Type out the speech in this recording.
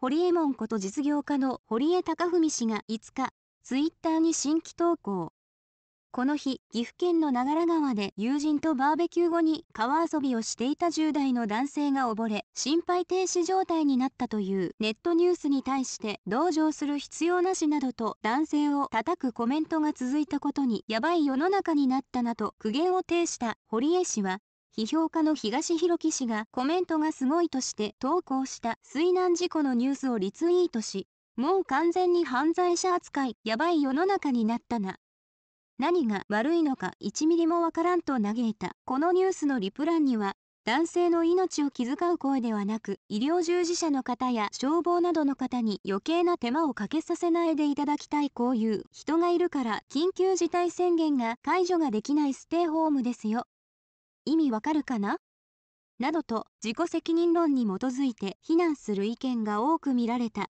堀エモ門こと実業家の堀江貴文氏が5日、ツイッターに新規投稿。この日、岐阜県の長良川で友人とバーベキュー後に川遊びをしていた10代の男性が溺れ、心肺停止状態になったというネットニュースに対して同情する必要なしなどと男性を叩くコメントが続いたことにやばい世の中になったなと苦言を呈した堀江氏は、批評家の東博樹氏がコメントがすごいとして投稿した水難事故のニュースをリツイートし、もう完全に犯罪者扱い、やばい世の中になったな。何が悪いのか1ミリもわからんと嘆いた。このニュースのリプランには、男性の命を気遣う声ではなく、医療従事者の方や消防などの方に余計な手間をかけさせないでいただきたいこういう人がいるから緊急事態宣言が解除ができないステイホームですよ。意味わかるかななどと自己責任論に基づいて非難する意見が多く見られた。